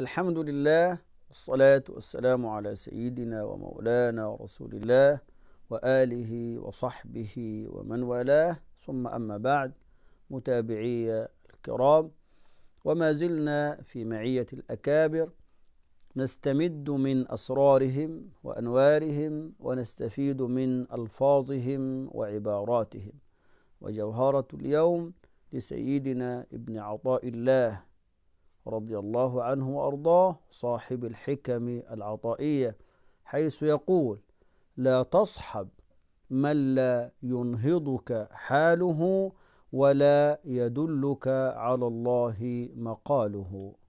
الحمد لله والصلاة والسلام على سيدنا ومولانا ورسول الله وآله وصحبه ومن والاه ثم أما بعد متابعي الكرام وما زلنا في معية الأكابر نستمد من أسرارهم وأنوارهم ونستفيد من ألفاظهم وعباراتهم وجوهرة اليوم لسيدنا ابن عطاء الله رضي الله عنه وارضاه صاحب الحكم العطائيه حيث يقول لا تصحب من لا ينهضك حاله ولا يدلك على الله مقاله